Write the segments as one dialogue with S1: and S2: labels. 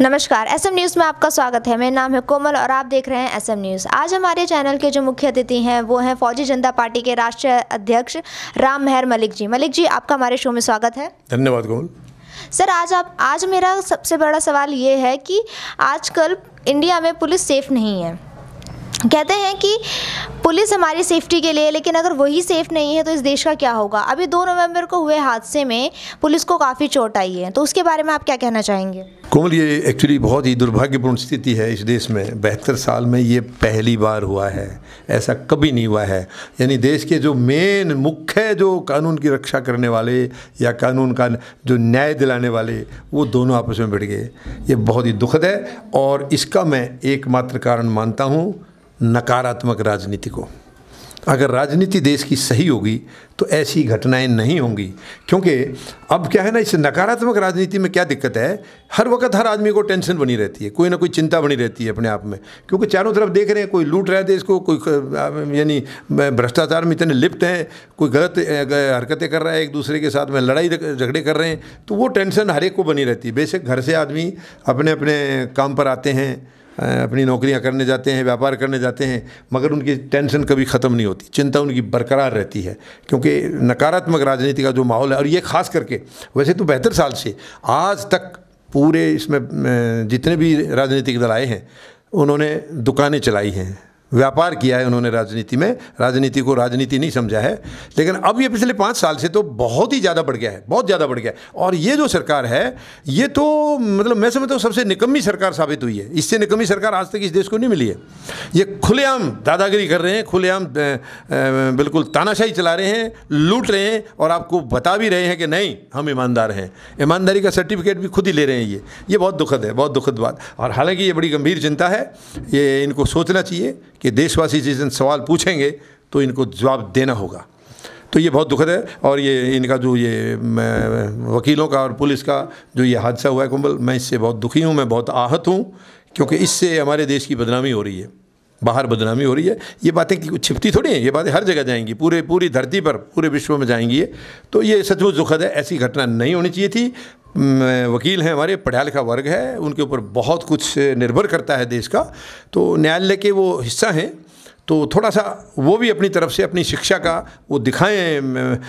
S1: नमस्कार SM news में आपका स्वागत है मेरा नाम है कोमल और आप देख रहे हैं एसएम न्यूज़ आज हमारे चैनल के जो मुख्य अतिथि हैं वो हैं फौजी जनता पार्टी के राष्ट्रीय अध्यक्ष राम मेहर मलिक जी मलिक जी आपका हमारे शो में स्वागत है धन्यवाद कोमल सर आज आप आज मेरा सबसे बड़ा सवाल ये है कि आजकल इंडिया में पुलिस सेफ नहीं है कहते हैं कि पुलिस हमारी सेफ्टी के लिए लेकिन अगर वही सेफ़ नहीं है तो इस देश का क्या होगा अभी दो नवंबर को हुए हादसे में पुलिस को काफ़ी चोट आई है तो उसके बारे में आप क्या कहना चाहेंगे
S2: कोमल ये एक्चुअली बहुत ही दुर्भाग्यपूर्ण स्थिति है इस देश में बहत्तर साल में ये पहली बार हुआ है ऐसा कभी नहीं हुआ है यानी देश के जो मेन मुख्य जो कानून की रक्षा करने वाले या कानून का जो न्याय दिलाने वाले वो दोनों आपस में भिड़ गए ये बहुत ही दुखद है और इसका मैं एकमात्र कारण मानता हूँ नकारात्मक राजनीति को अगर राजनीति देश की सही होगी तो ऐसी घटनाएं नहीं होंगी क्योंकि अब क्या है ना इस नकारात्मक राजनीति में क्या दिक्कत है हर वक्त हर आदमी को टेंशन बनी रहती है कोई ना कोई चिंता बनी रहती है अपने आप में क्योंकि चारों तरफ देख रहे हैं कोई लूट रहा है देश को कोई यानी भ्रष्टाचार में इतने लिप्त हैं कोई गलत हरकतें कर रहा है एक दूसरे के साथ में लड़ाई झगड़े कर रहे हैं तो वो टेंशन हर एक को बनी रहती है बेशक घर से आदमी अपने अपने काम पर आते हैं अपनी नौकरियां करने जाते हैं व्यापार करने जाते हैं मगर उनकी टेंशन कभी ख़त्म नहीं होती चिंता उनकी बरकरार रहती है क्योंकि नकारात्मक राजनीति का जो माहौल है और ये खास करके वैसे तो बेहतर साल से आज तक पूरे इसमें जितने भी राजनीतिक दल आए हैं उन्होंने दुकानें चलाई हैं व्यापार किया है उन्होंने राजनीति में राजनीति को राजनीति नहीं समझा है लेकिन अब ये पिछले पाँच साल से तो बहुत ही ज़्यादा बढ़ गया है बहुत ज़्यादा बढ़ गया है और ये जो सरकार है ये तो मतलब मैं समझता तो हूँ सबसे निकम्मी सरकार साबित हुई है इससे निकम्मी सरकार आज तक इस देश को नहीं मिली है ये खुलेआम दादागिरी कर रहे हैं खुलेआम बिल्कुल तानाशाही चला रहे हैं लूट रहे हैं और आपको बता भी रहे हैं कि नहीं हम ईमानदार हैं ईमानदारी का सर्टिफिकेट भी खुद ही ले रहे हैं ये ये बहुत दुखद है बहुत दुखद बात और हालांकि ये बड़ी गंभीर चिंता है ये इनको सोचना चाहिए कि देशवासी जिस दिन सवाल पूछेंगे तो इनको जवाब देना होगा तो ये बहुत दुखद है और ये इनका जो ये वकीलों का और पुलिस का जो ये हादसा हुआ है कुंबल मैं इससे बहुत दुखी हूँ मैं बहुत आहत हूँ क्योंकि इससे हमारे देश की बदनामी हो रही है बाहर बदनामी हो रही है ये बातें छिपती थोड़ी हैं ये बातें हर जगह जाएंगी पूरे पूरी धरती पर पूरे विश्व में जाएंगी ये तो ये सचमुच दुखद है ऐसी घटना नहीं होनी चाहिए थी वकील हैं हमारे पढ़ा लिखा वर्ग है उनके ऊपर बहुत कुछ निर्भर करता है देश का तो न्यायालय के वो हिस्सा हैं तो थोड़ा सा वो भी अपनी तरफ से अपनी शिक्षा का वो दिखाएं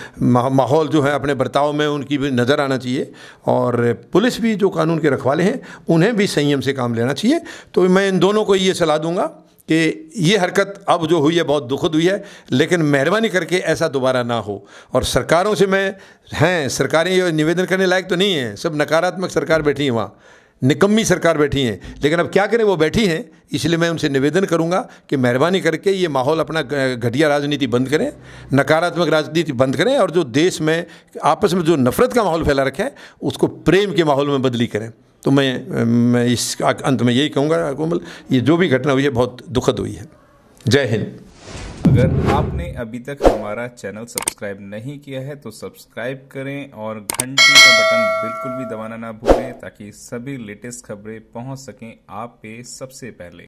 S2: माहौल जो है अपने बर्ताव में उनकी भी नज़र आना चाहिए और पुलिस भी जो कानून के रखवाले हैं उन्हें भी संयम से काम लेना चाहिए तो मैं इन दोनों को ये सलाह दूंगा कि ये हरकत अब जो हुई है बहुत दुखद हुई है लेकिन मेहरबानी करके ऐसा दोबारा ना हो और सरकारों से मैं हैं सरकारें ये निवेदन करने लायक तो नहीं हैं सब नकारात्मक सरकार बैठी हैं वहाँ निकम्मी सरकार बैठी हैं लेकिन अब क्या करें वो बैठी हैं इसलिए मैं उनसे निवेदन करूंगा कि मेहरबानी करके ये माहौल अपना घटिया राजनीति बंद करें नकारात्मक राजनीति बंद करें और जो देश में आपस में जो नफरत का माहौल फैला रखा है उसको प्रेम के माहौल में बदली करें तो मैं मैं इस अंत में यही कहूँगा कोमल ये जो भी घटना हुई है बहुत दुखद हुई है जय हिंद
S1: अगर आपने अभी तक हमारा चैनल सब्सक्राइब नहीं किया है तो सब्सक्राइब करें और घंटी का बटन बिल्कुल भी दबाना ना भूलें ताकि सभी लेटेस्ट खबरें पहुंच सकें आप पे सबसे पहले